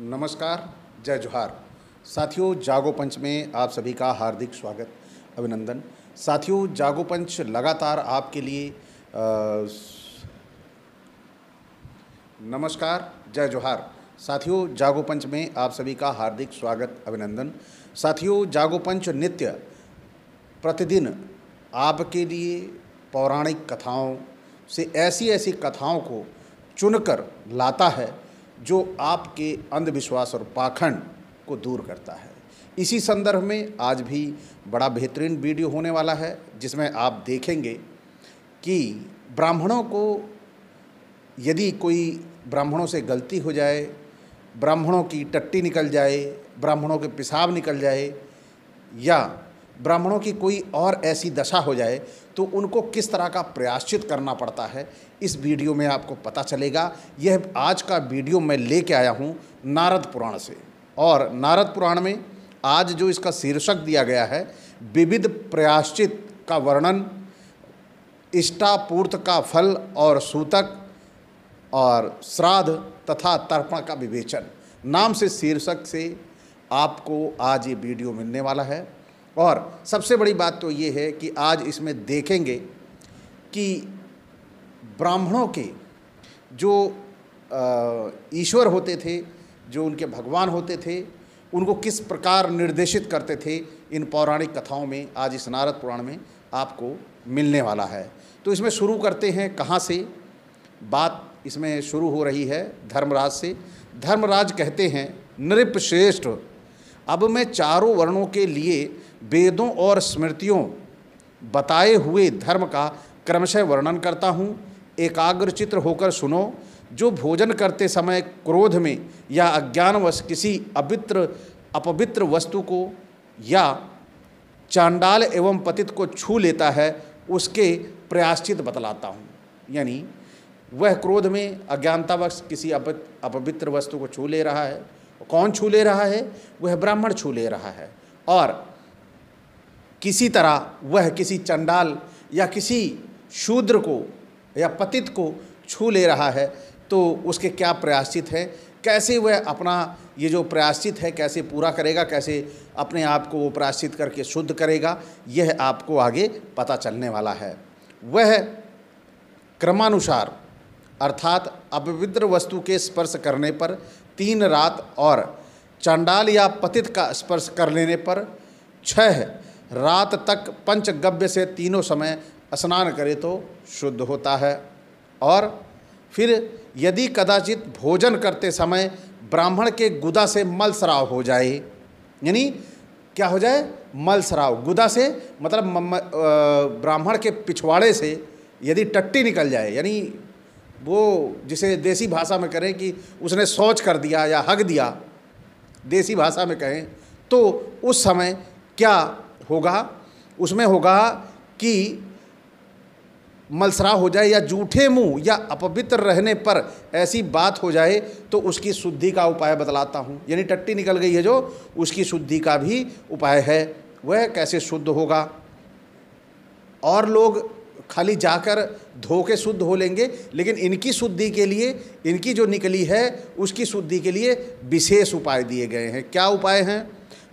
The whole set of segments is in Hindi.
नमस्कार जय जोहार साथियों जागो पंच में आप सभी का हार्दिक स्वागत अभिनंदन साथियों जागो पंच लगातार आपके लिए आ, नमस्कार जय जोहार साथियों जागो पंच में आप सभी का हार्दिक स्वागत अभिनंदन साथियों जागो पंच नित्य प्रतिदिन आपके लिए पौराणिक कथाओं से ऐसी ऐसी कथाओं को चुनकर लाता है जो आपके अंधविश्वास और पाखंड को दूर करता है इसी संदर्भ में आज भी बड़ा बेहतरीन वीडियो होने वाला है जिसमें आप देखेंगे कि ब्राह्मणों को यदि कोई ब्राह्मणों से गलती हो जाए ब्राह्मणों की टट्टी निकल जाए ब्राह्मणों के पेशाब निकल जाए या ब्राह्मणों की कोई और ऐसी दशा हो जाए तो उनको किस तरह का प्रयाश्चित करना पड़ता है इस वीडियो में आपको पता चलेगा यह आज का वीडियो मैं लेके आया हूँ नारद पुराण से और नारद पुराण में आज जो इसका शीर्षक दिया गया है विविध प्रयाश्चित का वर्णन इष्टापूर्त का फल और सूतक और श्राद्ध तथा तर्पण का विवेचन नाम से शीर्षक से आपको आज ये वीडियो मिलने वाला है और सबसे बड़ी बात तो ये है कि आज इसमें देखेंगे कि ब्राह्मणों के जो ईश्वर होते थे जो उनके भगवान होते थे उनको किस प्रकार निर्देशित करते थे इन पौराणिक कथाओं में आज इस नारद पुराण में आपको मिलने वाला है तो इसमें शुरू करते हैं कहाँ से बात इसमें शुरू हो रही है धर्मराज से धर्मराज कहते हैं नृप श्रेष्ठ अब मैं चारों वर्णों के लिए वेदों और स्मृतियों बताए हुए धर्म का क्रमशः वर्णन करता हूँ एकाग्र चित्र होकर सुनो जो भोजन करते समय क्रोध में या अज्ञानवश किसी अवित्र अपवित्र वस्तु को या चांडाल एवं पतित को छू लेता है उसके प्रयाश्चित बतलाता हूँ यानी वह क्रोध में अज्ञानतावश किसी अपवित्र वस्तु को छू ले रहा है कौन छू ले रहा है वह ब्राह्मण छू ले रहा है और किसी तरह वह किसी चंडाल या किसी शूद्र को या पतित को छू ले रहा है तो उसके क्या प्रयासित हैं कैसे वह अपना ये जो प्रयासित है कैसे पूरा करेगा कैसे अपने आप को वो प्रयासित करके शुद्ध करेगा यह आपको आगे पता चलने वाला है वह क्रमानुसार अर्थात अपवित्र वस्तु के स्पर्श करने पर तीन रात और चंडाल या पतित का स्पर्श कर लेने पर छह रात तक पंचगव्य से तीनों समय स्नान करे तो शुद्ध होता है और फिर यदि कदाचित भोजन करते समय ब्राह्मण के गुदा से मल स्राव हो जाए यानी क्या हो जाए मल स्राव गुदा से मतलब ब्राह्मण के पिछवाड़े से यदि टट्टी निकल जाए यानी वो जिसे देसी भाषा में करें कि उसने सोच कर दिया या हक दिया देसी भाषा में कहें तो उस समय क्या होगा उसमें होगा कि मलसरा हो जाए या जूठे मुंह या अपवित्र रहने पर ऐसी बात हो जाए तो उसकी शुद्धि का उपाय बतलाता हूँ यानी टट्टी निकल गई है जो उसकी शुद्धि का भी उपाय है वह कैसे शुद्ध होगा और लोग खाली जाकर धो के शुद्ध हो लेंगे लेकिन इनकी शुद्धि के लिए इनकी जो निकली है उसकी शुद्धि के लिए विशेष उपाय दिए गए हैं क्या उपाय हैं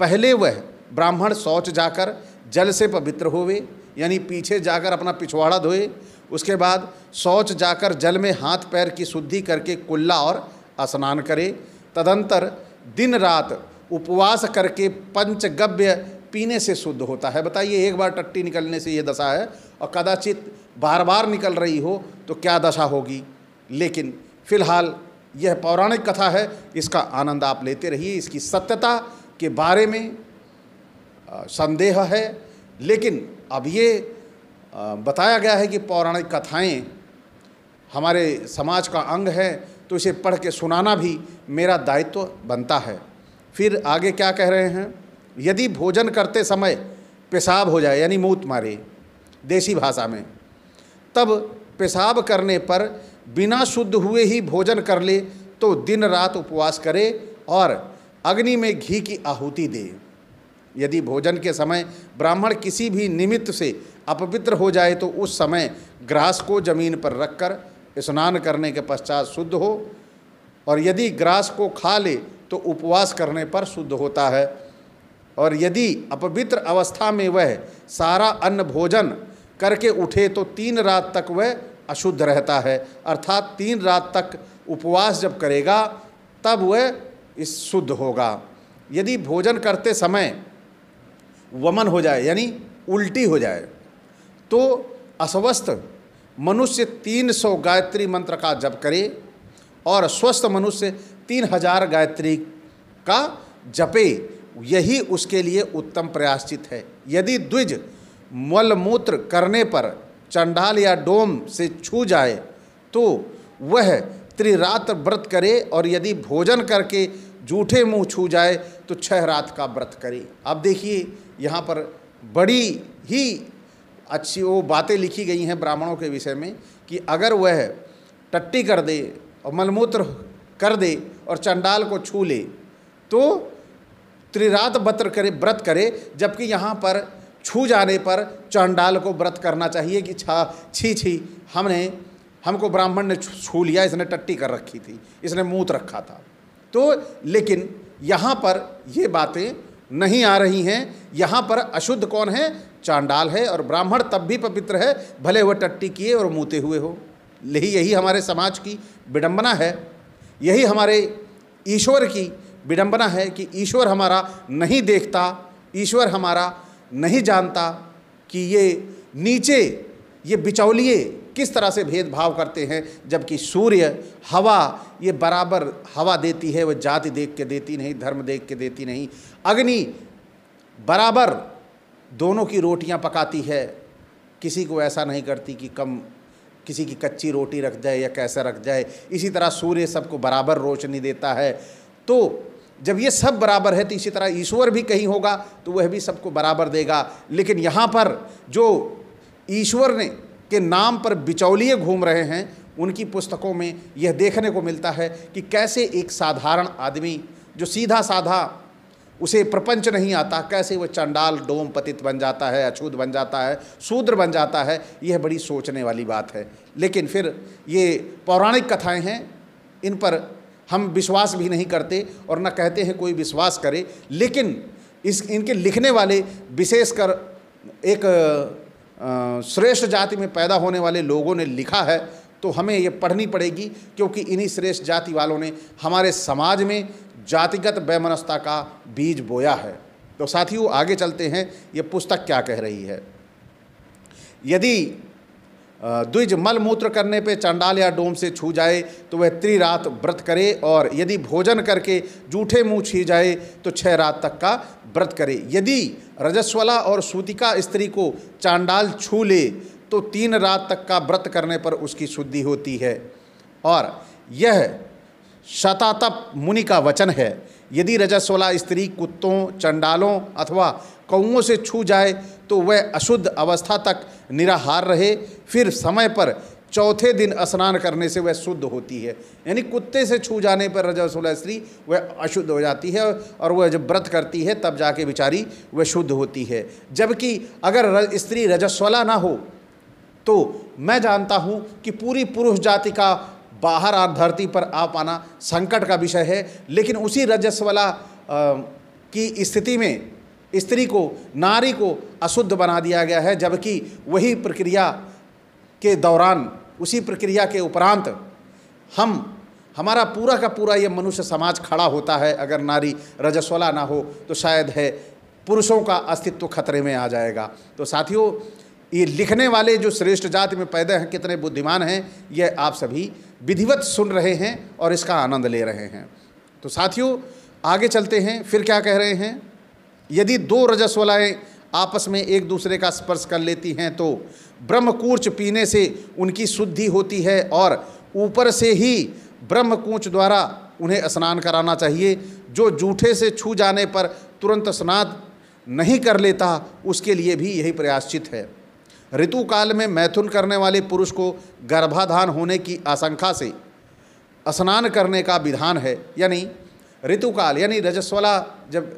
पहले वह ब्राह्मण शौच जाकर जल से पवित्र होवे यानी पीछे जाकर अपना पिछवाड़ा धोए उसके बाद शौच जाकर जल में हाथ पैर की शुद्धि करके कुल्ला और स्नान करे तदंतर दिन रात उपवास करके पंचगव्य पीने से शुद्ध होता है बताइए एक बार टट्टी निकलने से ये दशा है और कदाचित बार बार निकल रही हो तो क्या दशा होगी लेकिन फिलहाल यह पौराणिक कथा है इसका आनंद आप लेते रहिए इसकी सत्यता के बारे में संदेह है लेकिन अब ये बताया गया है कि पौराणिक कथाएं हमारे समाज का अंग है तो इसे पढ़ के सुनाना भी मेरा दायित्व बनता है फिर आगे क्या कह रहे हैं यदि भोजन करते समय पेशाब हो जाए यानी मूत मारे देसी भाषा में तब पेशाब करने पर बिना शुद्ध हुए ही भोजन कर ले तो दिन रात उपवास करे और अग्नि में घी की आहुति दे यदि भोजन के समय ब्राह्मण किसी भी निमित्त से अपवित्र हो जाए तो उस समय ग्रास को जमीन पर रखकर स्नान करने के पश्चात शुद्ध हो और यदि ग्रास को खा ले तो उपवास करने पर शुद्ध होता है और यदि अपवित्र अवस्था में वह सारा अन्न भोजन करके उठे तो तीन रात तक वह अशुद्ध रहता है अर्थात तीन रात तक उपवास जब करेगा तब वह इस शुद्ध होगा यदि भोजन करते समय वमन हो जाए यानी उल्टी हो जाए तो अस्वस्थ मनुष्य तीन सौ गायत्री मंत्र का जप करे और स्वस्थ मनुष्य तीन हजार गायत्री का जपे यही उसके लिए उत्तम प्रयासचित है यदि द्विज मलमूत्र करने पर चंडाल या डोम से छू जाए तो वह त्रिरात्र व्रत करे और यदि भोजन करके जूठे मुंह छू जाए तो छह रात का व्रत करे अब देखिए यहाँ पर बड़ी ही अच्छी वो बातें लिखी गई हैं ब्राह्मणों के विषय में कि अगर वह टट्टी कर दे और मलमूत्र कर दे और चंडाल को छू ले तो त्रिरात बत्र करे व्रत करे जबकि यहाँ पर छू जाने पर चंडाल को व्रत करना चाहिए कि छा छी छी हमने हमको ब्राह्मण ने छू लिया इसने टट्टी कर रखी थी इसने मूत रखा था तो लेकिन यहाँ पर ये बातें नहीं आ रही हैं यहाँ पर अशुद्ध कौन है चांडाल है और ब्राह्मण तब भी पवित्र है भले वह टट्टी किए और मूते हुए हो यही यही हमारे समाज की विडम्बना है यही हमारे ईश्वर की विडम्बना है कि ईश्वर हमारा नहीं देखता ईश्वर हमारा नहीं जानता कि ये नीचे ये बिचौलिए किस तरह से भेदभाव करते हैं जबकि सूर्य हवा ये बराबर हवा देती है वह जाति देख के देती नहीं धर्म देख के देती नहीं अग्नि बराबर दोनों की रोटियां पकाती है किसी को ऐसा नहीं करती कि कम किसी की कच्ची रोटी रख जाए या कैसा रख जाए इसी तरह सूर्य सबको बराबर रोशनी देता है तो जब ये सब बराबर है तो इसी तरह ईश्वर भी कहीं होगा तो वह भी सबको बराबर देगा लेकिन यहाँ पर जो ईश्वर ने के नाम पर बिचौलिए घूम रहे हैं उनकी पुस्तकों में यह देखने को मिलता है कि कैसे एक साधारण आदमी जो सीधा साधा उसे प्रपंच नहीं आता कैसे वह चंडाल डोम पतित बन जाता है अछूत बन जाता है शूद्र बन जाता है यह बड़ी सोचने वाली बात है लेकिन फिर ये पौराणिक कथाएं हैं इन पर हम विश्वास भी नहीं करते और न कहते हैं कोई विश्वास करे लेकिन इस इनके लिखने वाले विशेषकर एक श्रेष्ठ जाति में पैदा होने वाले लोगों ने लिखा है तो हमें ये पढ़नी पड़ेगी क्योंकि इन्हीं श्रेष्ठ जाति वालों ने हमारे समाज में जातिगत वैमनस्ता का बीज बोया है तो साथियों आगे चलते हैं ये पुस्तक क्या कह रही है यदि द्विज मलमूत्र करने पे चांडाल या डोम से छू जाए तो वह त्रि रात व्रत करे और यदि भोजन करके जूठे मुंह छी जाए तो छः रात तक का व्रत करे यदि रजस्वला और सूतिका स्त्री को चांडाल छू ले तो तीन रात तक का व्रत करने पर उसकी शुद्धि होती है और यह शतातप मुनि का वचन है यदि रजस्वला स्त्री कुत्तों चंडालों अथवा कौओं से छू जाए तो वह अशुद्ध अवस्था तक निराहार रहे फिर समय पर चौथे दिन स्नान करने से वह शुद्ध होती है यानी कुत्ते से छू जाने पर रजस्वला स्त्री वह अशुद्ध हो जाती है और वह जब व्रत करती है तब जाके बेचारी वह शुद्ध होती है जबकि अगर स्त्री रजस्वला ना हो तो मैं जानता हूँ कि पूरी पुरुष जाति का बाहर और धरती पर आ पाना संकट का विषय है लेकिन उसी रजस्वला की स्थिति में स्त्री को नारी को अशुद्ध बना दिया गया है जबकि वही प्रक्रिया के दौरान उसी प्रक्रिया के उपरांत हम हमारा पूरा का पूरा ये मनुष्य समाज खड़ा होता है अगर नारी रजस्वला ना हो तो शायद है पुरुषों का अस्तित्व खतरे में आ जाएगा तो साथियों ये लिखने वाले जो श्रेष्ठ जाति में पैदा हैं कितने बुद्धिमान हैं यह आप सभी विधिवत सुन रहे हैं और इसका आनंद ले रहे हैं तो साथियों आगे चलते हैं फिर क्या कह रहे हैं यदि दो रजस्वलाएँ आपस में एक दूसरे का स्पर्श कर लेती हैं तो ब्रह्मकूर्च पीने से उनकी शुद्धि होती है और ऊपर से ही ब्रह्मकूच द्वारा उन्हें स्नान कराना चाहिए जो जूठे से छू जाने पर तुरंत स्नान नहीं कर लेता उसके लिए भी यही प्रयासचित है ऋतु काल में मैथुन करने वाले पुरुष को गर्भाधान होने की आशंका से स्नान करने का विधान है यानी ऋतुकाल यानी रजस्वला जब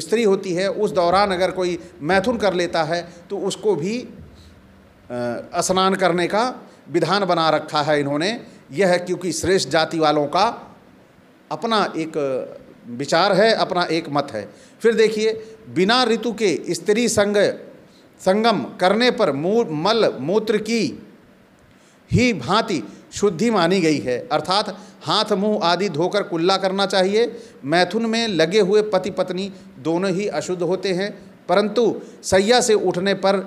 स्त्री होती है उस दौरान अगर कोई मैथुन कर लेता है तो उसको भी स्नान करने का विधान बना रखा है इन्होंने यह है क्योंकि श्रेष्ठ जाति वालों का अपना एक विचार है अपना एक मत है फिर देखिए बिना ऋतु के स्त्री संग संगम करने पर मू मल मूत्र की ही भांति शुद्धि मानी गई है अर्थात हाथ मुंह आदि धोकर कुल्ला करना चाहिए मैथुन में लगे हुए पति पत्नी दोनों ही अशुद्ध होते हैं परंतु सैया से उठने पर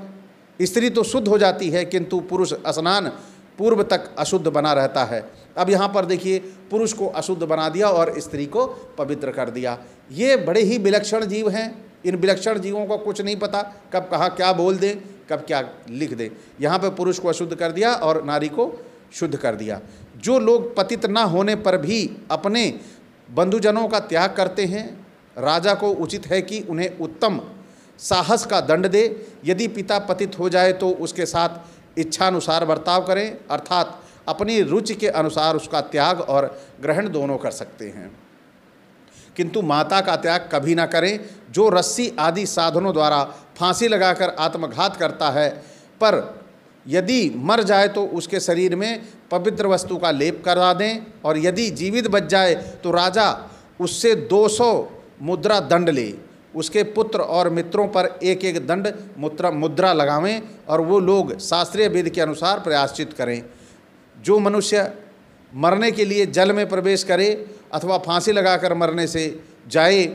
स्त्री तो शुद्ध हो जाती है किंतु पुरुष स्नान पूर्व तक अशुद्ध बना रहता है अब यहाँ पर देखिए पुरुष को अशुद्ध बना दिया और स्त्री को पवित्र कर दिया ये बड़े ही विलक्षण जीव हैं इन विलक्षण जीवों को कुछ नहीं पता कब कहा क्या बोल दें कब क्या लिख दें यहाँ पर पुरुष को अशुद्ध कर दिया और नारी को शुद्ध कर दिया जो लोग पतित ना होने पर भी अपने बंधुजनों का त्याग करते हैं राजा को उचित है कि उन्हें उत्तम साहस का दंड दे यदि पिता पतित हो जाए तो उसके साथ इच्छानुसार बर्ताव करें अर्थात अपनी रुचि के अनुसार उसका त्याग और ग्रहण दोनों कर सकते हैं किंतु माता का त्याग कभी ना करें जो रस्सी आदि साधनों द्वारा फांसी लगाकर आत्मघात करता है पर यदि मर जाए तो उसके शरीर में पवित्र वस्तु का लेप करा दें और यदि जीवित बच जाए तो राजा उससे 200 मुद्रा दंड ले उसके पुत्र और मित्रों पर एक एक दंड मुद्रा मुद्रा लगावें और वो लोग शास्त्रीय वेद के अनुसार प्रयाश्चित करें जो मनुष्य मरने के लिए जल में प्रवेश करे अथवा फांसी लगाकर मरने से जाए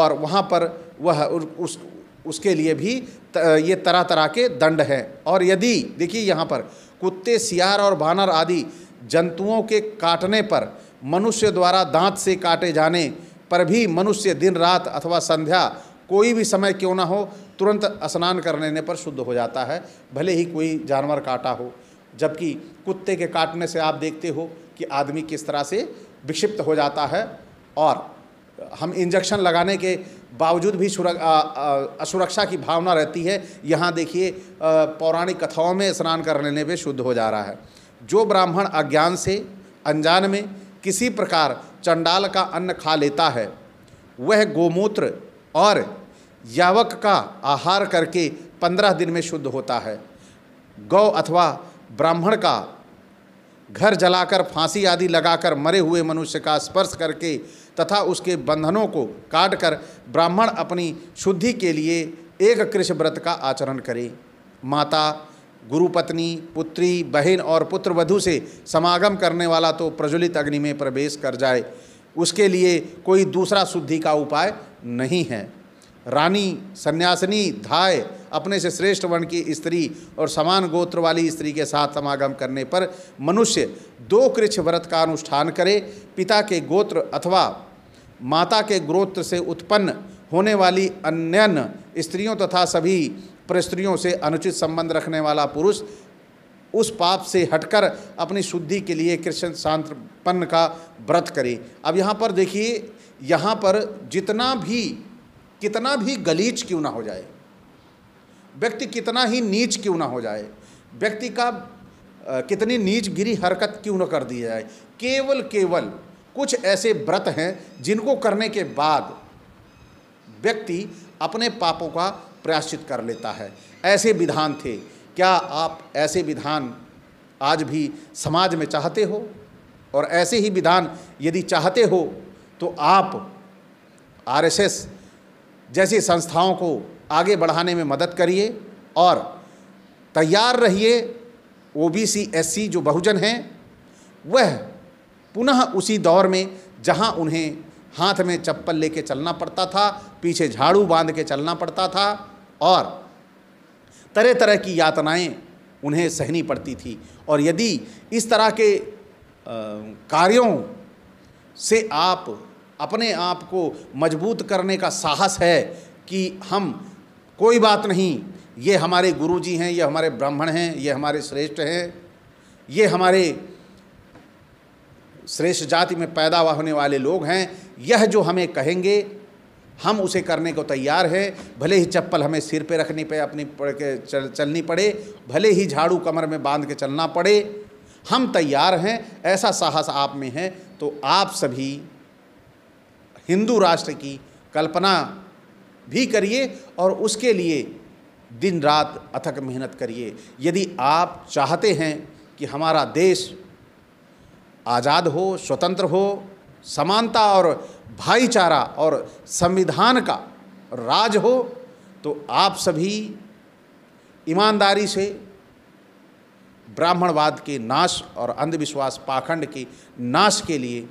और वहाँ पर वह उस उसके लिए भी त, ये तरह तरह के दंड हैं और यदि देखिए यहाँ पर कुत्ते सियार और बानर आदि जंतुओं के काटने पर मनुष्य द्वारा दांत से काटे जाने पर भी मनुष्य दिन रात अथवा संध्या कोई भी समय क्यों ना हो तुरंत स्नान कर लेने पर शुद्ध हो जाता है भले ही कोई जानवर काटा हो जबकि कुत्ते के काटने से आप देखते हो कि आदमी किस तरह से विक्षिप्त हो जाता है और हम इंजेक्शन लगाने के बावजूद भी असुरक्षा की भावना रहती है यहाँ देखिए पौराणिक कथाओं में स्नान कर लेने पर शुद्ध हो जा रहा है जो ब्राह्मण अज्ञान से अनजान में किसी प्रकार चंडाल का अन्न खा लेता है वह गोमूत्र और यावक का आहार करके पंद्रह दिन में शुद्ध होता है गौ अथवा ब्राह्मण का घर जलाकर फांसी आदि लगाकर मरे हुए मनुष्य का स्पर्श करके तथा उसके बंधनों को काटकर ब्राह्मण अपनी शुद्धि के लिए एक कृष्ण व्रत का आचरण करे माता गुरुपत्नी पुत्री बहन और पुत्र वधु से समागम करने वाला तो प्रज्वलित अग्नि में प्रवेश कर जाए उसके लिए कोई दूसरा शुद्धि का उपाय नहीं है रानी सन्यासिनी धाय अपने से श्रेष्ठ वर्ण की स्त्री और समान गोत्र वाली स्त्री के साथ समागम करने पर मनुष्य दो कृच्छ व्रत का अनुष्ठान करे पिता के गोत्र अथवा माता के गोत्र से उत्पन्न होने वाली अन्य स्त्रियों तथा सभी परिस्त्रियों से अनुचित संबंध रखने वाला पुरुष उस पाप से हटकर अपनी शुद्धि के लिए कृष्ण शांतपन्न का व्रत करे अब यहाँ पर देखिए यहाँ पर जितना भी कितना भी गलीच क्यों ना हो जाए व्यक्ति कितना ही नीच क्यों ना हो जाए व्यक्ति का आ, कितनी नीच गिरी हरकत क्यों ना कर दी जाए केवल केवल कुछ ऐसे व्रत हैं जिनको करने के बाद व्यक्ति अपने पापों का प्रयाश्चित कर लेता है ऐसे विधान थे क्या आप ऐसे विधान आज भी समाज में चाहते हो और ऐसे ही विधान यदि चाहते हो तो आप आरएसएस जैसी संस्थाओं को आगे बढ़ाने में मदद करिए और तैयार रहिए O B C S C जो बहुजन हैं वह पुनः उसी दौर में जहां उन्हें हाथ में चप्पल लेके चलना पड़ता था पीछे झाड़ू बांध के चलना पड़ता था और तरह तरह की यातनाएं उन्हें सहनी पड़ती थी और यदि इस तरह के कार्यों से आप अपने आप को मजबूत करने का साहस है कि हम कोई बात नहीं ये हमारे गुरु जी हैं ये हमारे ब्राह्मण हैं ये हमारे श्रेष्ठ हैं ये हमारे श्रेष्ठ जाति में पैदा होने वाले लोग हैं यह जो हमें कहेंगे हम उसे करने को तैयार हैं भले ही चप्पल हमें सिर पे रखनी पे अपनी पड़ के चल, चलनी पड़े भले ही झाड़ू कमर में बांध के चलना पड़े हम तैयार हैं ऐसा साहस आप में है तो आप सभी हिंदू राष्ट्र की कल्पना भी करिए और उसके लिए दिन रात अथक मेहनत करिए यदि आप चाहते हैं कि हमारा देश आज़ाद हो स्वतंत्र हो समानता और भाईचारा और संविधान का राज हो तो आप सभी ईमानदारी से ब्राह्मणवाद के नाश और अंधविश्वास पाखंड के नाश के लिए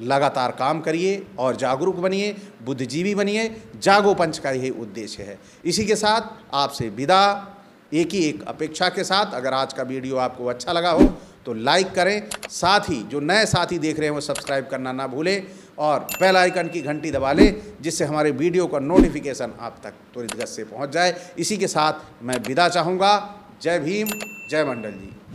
लगातार काम करिए और जागरूक बनिए बुद्धिजीवी बनिए जागो पंच का यही उद्देश्य है इसी के साथ आपसे विदा एक ही एक अपेक्षा के साथ अगर आज का वीडियो आपको अच्छा लगा हो तो लाइक करें साथ ही जो नए साथी देख रहे हैं वो सब्सक्राइब करना ना भूलें और बेल आइकन की घंटी दबा लें जिससे हमारे वीडियो का नोटिफिकेशन आप तक त्वरित गत से पहुंच जाए इसी के साथ मैं विदा चाहूँगा जय भीम जय मंडल जी